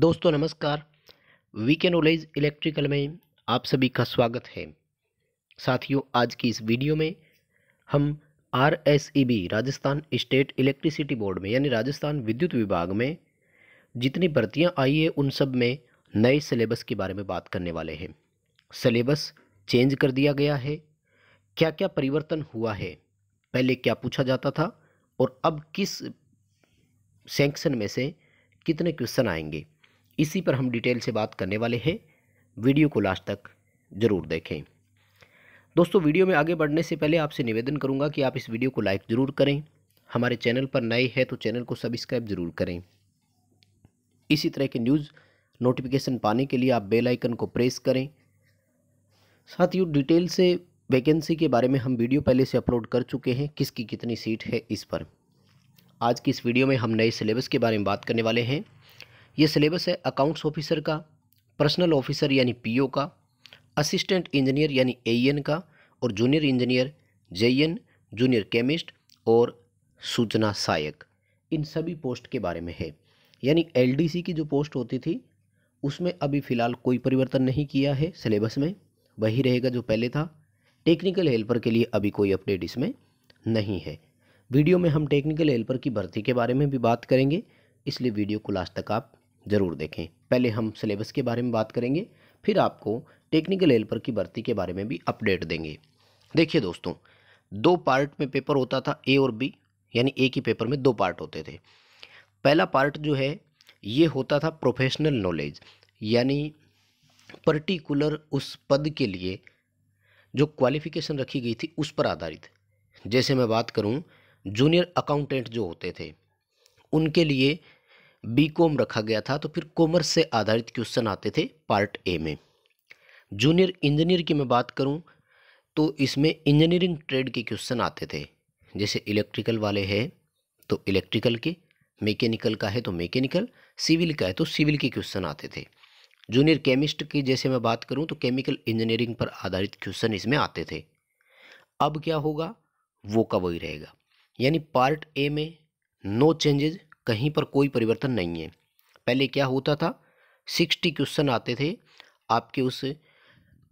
दोस्तों नमस्कार VK knowledge electrical में आप सभी का स्वागत है साथियों आज की इस वीडियो में हम R S E B Rajasthan state electricity board में यानी राजस्थान विद्युत विभाग में जितनी भर्तियां आई है उन सब में नए सिलेबस के बारे में बात करने वाले हैं सिलेबस चेंज कर दिया गया है क्या क्या परिवर्तन हुआ है पहले क्या पूछा जाता था और अब किस सेंक्शन में से कितने क्वेश्चन आएंगे इसी पर हम डिटेल से बात करने वाले हैं वीडियो को लास्ट तक ज़रूर देखें दोस्तों वीडियो में आगे बढ़ने से पहले आपसे निवेदन करूंगा कि आप इस वीडियो को लाइक ज़रूर करें हमारे चैनल पर नए हैं तो चैनल को सब्सक्राइब ज़रूर करें इसी तरह के न्यूज़ नोटिफिकेशन पाने के लिए आप बेल आइकन को प्रेस करें साथ ही डिटेल से वैकेंसी के बारे में हम वीडियो पहले से अपलोड कर चुके हैं किसकी कितनी सीट है इस पर आज की इस वीडियो में हम नए सिलेबस के बारे में बात करने वाले हैं ये सिलेबस है अकाउंट्स ऑफिसर का पर्सनल ऑफिसर यानी पीओ का असिस्टेंट इंजीनियर यानी एईएन का और junior engineer JEN junior chemist और सूचना सहायक इन सभी पोस्ट के बारे में है यानी एलडीसी की जो पोस्ट होती थी उसमें अभी फ़िलहाल कोई परिवर्तन नहीं किया है सिलेबस में वही रहेगा जो पहले था टेक्निकल हेल्पर के लिए अभी कोई अपडेट इसमें नहीं है वीडियो में हम टेक्निकल हेल्पर की भर्ती के बारे में भी बात करेंगे इसलिए वीडियो को लास्ट तक आप ज़रूर देखें पहले हम सिलेबस के बारे में बात करेंगे फिर आपको टेक्निकल हेल्पर की भर्ती के बारे में भी अपडेट देंगे देखिए दोस्तों दो पार्ट में पेपर होता था ए और बी यानी ए की पेपर में दो पार्ट होते थे पहला पार्ट जो है ये होता था प्रोफेशनल नॉलेज यानी पर्टिकुलर उस पद के लिए जो क्वालिफ़िकेशन रखी गई थी उस पर आधारित जैसे मैं बात करूं जूनियर अकाउंटेंट जो होते थे उनके लिए बी कॉम रखा गया था तो फिर कॉमर्स से आधारित क्वेश्चन आते थे पार्ट ए में जूनियर इंजीनियर की मैं बात करूं तो इसमें इंजीनियरिंग ट्रेड के क्वेश्चन आते थे जैसे इलेक्ट्रिकल वाले हैं तो इलेक्ट्रिकल के मैकेनिकल का है तो मैकेनिकल सिविल का है तो सिविल के क्वेश्चन आते थे जूनियर केमिस्ट की जैसे मैं बात करूँ तो केमिकल इंजीनियरिंग पर आधारित क्वेश्चन इसमें आते थे अब क्या होगा वो का वही रहेगा यानी पार्ट ए में नो चेंजेज कहीं पर कोई परिवर्तन नहीं है पहले क्या होता था सिक्सटी क्वेश्चन आते थे आपके उस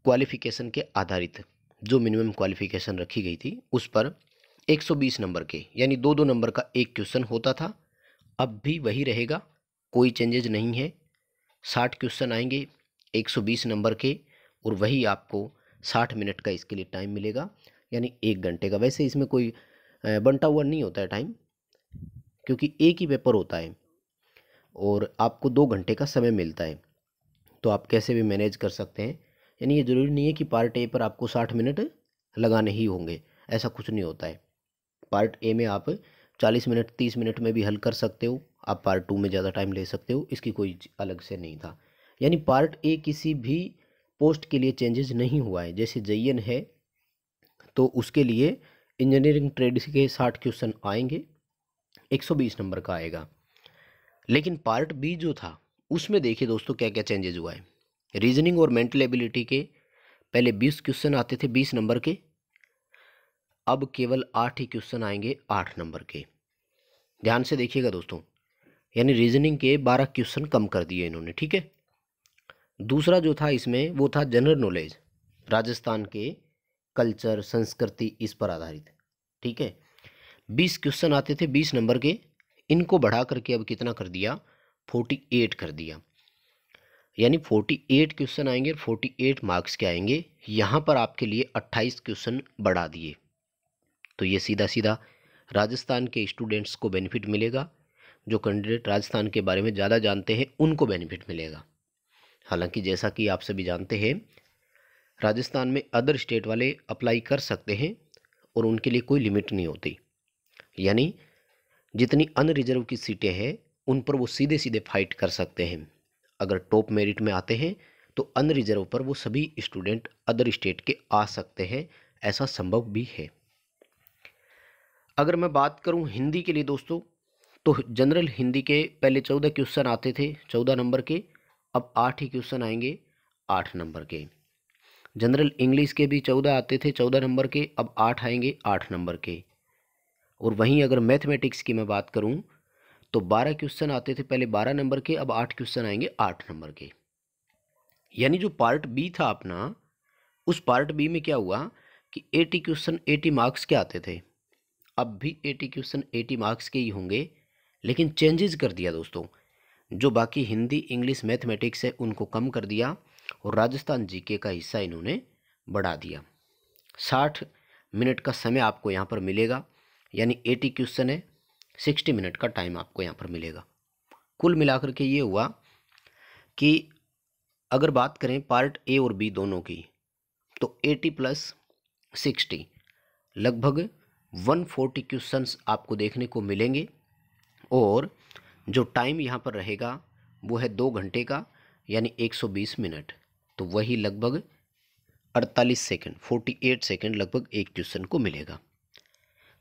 क्वालिफिकेशन के आधारित जो मिनिमम क्वालिफिकेशन रखी गई थी उस पर 120 नंबर के यानी दो दो नंबर का एक क्वेश्चन होता था अब भी वही रहेगा कोई चेंजेज नहीं है साठ क्वेश्चन आएंगे 120 नंबर के और वही आपको साठ मिनट का इसके लिए टाइम मिलेगा यानी एक घंटे का वैसे इसमें कोई बंटा हुआ नहीं होता है टाइम क्योंकि एक ही पेपर होता है और आपको दो घंटे का समय मिलता है तो आप कैसे भी मैनेज कर सकते हैं यानी ये ज़रूरी नहीं है कि पार्ट ए पर आपको साठ मिनट लगाने ही होंगे ऐसा कुछ नहीं होता है पार्ट ए में आप चालीस मिनट तीस मिनट में भी हल कर सकते हो आप पार्ट टू में ज़्यादा टाइम ले सकते हो इसकी कोई अलग से नहीं था यानी पार्ट ए किसी भी पोस्ट के लिए चेंजेस नहीं हुआ है जैसे जयन है तो उसके लिए इंजीनियरिंग ट्रेड के साठ क्वेश्चन आएंगे 120 नंबर का आएगा लेकिन पार्ट बी जो था उसमें देखिए दोस्तों क्या क्या चेंजेज हुआ है रीजनिंग और मेंटल एबिलिटी के पहले बीस क्वेश्चन आते थे बीस नंबर के अब केवल आठ ही क्वेश्चन आएंगे आठ नंबर के ध्यान से देखिएगा दोस्तों यानी रीजनिंग के बारह क्वेश्चन कम कर दिए इन्होंने ठीक है दूसरा जो था इसमें वो था जनरल नॉलेज राजस्थान के कल्चर संस्कृति इस पर आधारित ठीक है बीस क्वेश्चन आते थे बीस नंबर के इनको बढ़ा करके अब कितना कर दिया फोर्टी एट कर दिया यानी फोर्टी एट क्वेश्चन आएंगे फोर्टी एट मार्क्स के आएंगे यहाँ पर आपके लिए अट्ठाईस क्वेश्चन बढ़ा दिए तो ये सीधा सीधा राजस्थान के स्टूडेंट्स को बेनिफिट मिलेगा जो कैंडिडेट राजस्थान के बारे में ज़्यादा जानते हैं उनको बेनिफिट मिलेगा हालांकि जैसा कि आप सभी जानते हैं राजस्थान में अदर स्टेट वाले अप्लाई कर सकते हैं और उनके लिए कोई लिमिट नहीं होती यानी जितनी अनरिजर्व की सीटें हैं उन पर वो सीधे सीधे फाइट कर सकते हैं अगर टॉप मेरिट में आते हैं तो अनरिजर्व पर वो सभी स्टूडेंट अदर स्टेट के आ सकते हैं ऐसा संभव भी है अगर मैं बात करूं हिंदी के लिए दोस्तों तो जनरल हिंदी के पहले चौदह क्वेश्चन आते थे चौदह नंबर के अब आठ ही क्वेश्चन आएंगे आठ नंबर के जनरल इंग्लिश के भी चौदह आते थे चौदह नंबर के अब आठ आएंगे आठ नंबर के और वहीं अगर मैथमेटिक्स की मैं बात करूँ तो बारह क्वेश्चन आते थे पहले बारह नंबर के अब आठ क्वेश्चन आएंगे आठ नंबर के यानी जो पार्ट बी था अपना उस पार्ट बी में क्या हुआ कि एटी क्वेश्चन एटी मार्क्स के आते थे अब भी एटी क्वेश्चन एटी मार्क्स के ही होंगे लेकिन चेंजेस कर दिया दोस्तों जो बाकी हिंदी इंग्लिश मैथमेटिक्स है उनको कम कर दिया और राजस्थान जीके का हिस्सा इन्होंने बढ़ा दिया साठ मिनट का समय आपको यहाँ पर मिलेगा यानी एटी क्वेश्चन है सिक्सटी मिनट का टाइम आपको यहाँ पर मिलेगा कुल मिलाकर के ये हुआ कि अगर बात करें पार्ट ए और बी दोनों की तो एटी प्लस सिक्सटी लगभग वन फोर्टी क्वेश्चंस आपको देखने को मिलेंगे और जो टाइम यहाँ पर रहेगा वो है दो घंटे का यानी एक सौ बीस मिनट तो वही लगभग अड़तालीस सेकेंड फोर्टी एट सेकेंड लगभग एक क्वेश्चन को मिलेगा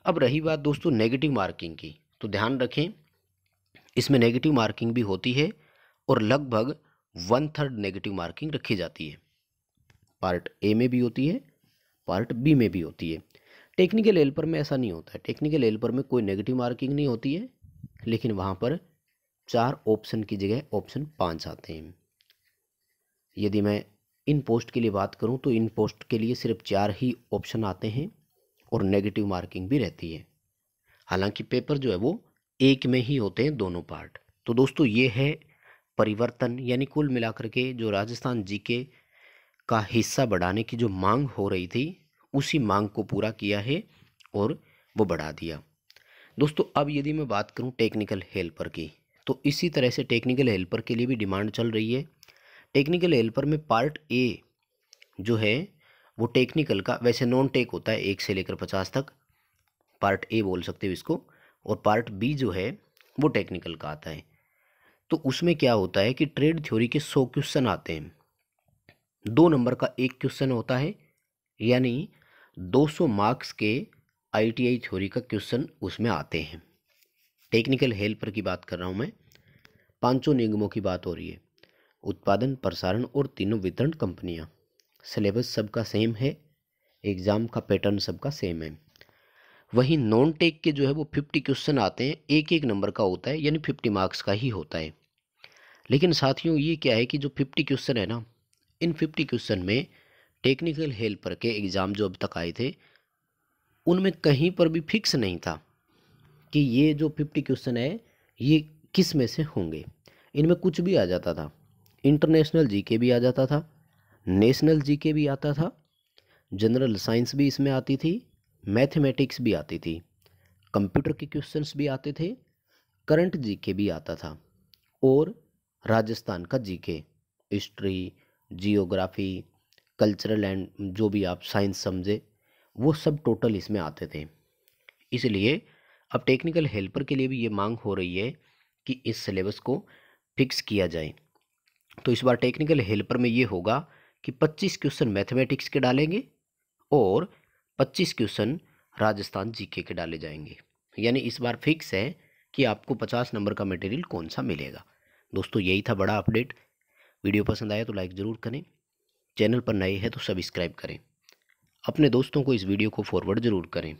अब रही बात दोस्तों नेगेटिव मार्किंग की तो ध्यान रखें इसमें नेगेटिव मार्किंग भी होती है और लगभग वन थर्ड नेगेटिव मार्किंग रखी जाती है पार्ट ए में भी होती है पार्ट बी में भी होती है टेक्निकल पर में ऐसा नहीं होता है टेक्निकल पर में कोई नेगेटिव मार्किंग नहीं होती है लेकिन वहाँ पर चार ऑप्शन की जगह ऑप्शन पाँच आते हैं यदि मैं इन पोस्ट के लिए बात करूँ तो इन पोस्ट के लिए सिर्फ चार ही ऑप्शन आते हैं और नेगेटिव मार्किंग भी रहती है हालांकि पेपर जो है वो एक में ही होते हैं दोनों पार्ट तो दोस्तों ये है परिवर्तन यानी कुल मिलाकर के जो राजस्थान जीके का हिस्सा बढ़ाने की जो मांग हो रही थी उसी मांग को पूरा किया है और वो बढ़ा दिया दोस्तों अब यदि मैं बात करूँ टेक्निकल हेल्पर की तो इसी तरह से टेक्निकल हेल्पर के लिए भी डिमांड चल रही है टेक्निकल हेल्पर में पार्ट ए जो है वो टेक्निकल का वैसे नॉन टेक होता है एक से लेकर पचास तक पार्ट ए बोल सकते हो इसको और पार्ट बी जो है वो टेक्निकल का आता है तो उसमें क्या होता है कि ट्रेड थ्योरी के सौ क्वेश्चन आते हैं दो नंबर का एक क्वेश्चन होता है यानी 200 मार्क्स के आईटीआई थ्योरी का क्वेश्चन उसमें आते हैं टेक्निकल हेल्पर की बात कर रहा हूँ मैं पांचों निगमों की बात हो रही है उत्पादन प्रसारण और तीनों वितरण कंपनियाँ सिलेबस सबका सेम है एग्ज़ाम का पैटर्न सबका सेम है वहीं नॉन टेक के जो है वो फिफ्टी क्वेश्चन आते हैं एक एक नंबर का होता है यानी फिफ्टी मार्क्स का ही होता है लेकिन साथियों ये क्या है कि जो फिफ्टी क्वेश्चन है ना इन फिफ्टी क्वेश्चन में टेक्निकल हेल्पर के एग्ज़ाम जो अब तक आए थे उनमें कहीं पर भी फिक्स नहीं था कि ये जो फिफ्टी क्वेश्चन है ये किस में से होंगे इनमें कुछ भी आ जाता था इंटरनेशनल जीके भी आ जाता था नेशनल जीके भी आता था जनरल साइंस भी इसमें आती थी मैथमेटिक्स भी आती थी कंप्यूटर के क्वेश्चंस भी आते थे करंट जीके भी आता था और राजस्थान का GK history geography cultural and जो भी आप साइंस समझे वो सब टोटल इसमें आते थे इसलिए अब टेक्निकल हेल्पर के लिए भी ये मांग हो रही है कि इस सिलेबस को फिक्स किया जाए तो इस बार टेक्निकल हेल्पर में ये होगा कि 25 क्वेश्चन मैथमेटिक्स के डालेंगे और 25 क्वेश्चन राजस्थान जीके के डाले जाएंगे यानी इस बार फिक्स है कि आपको 50 नंबर का मटेरियल कौन सा मिलेगा दोस्तों यही था बड़ा अपडेट वीडियो पसंद आया तो लाइक ज़रूर करें चैनल पर नए हैं तो सब्सक्राइब करें अपने दोस्तों को इस वीडियो को फॉरवर्ड ज़रूर करें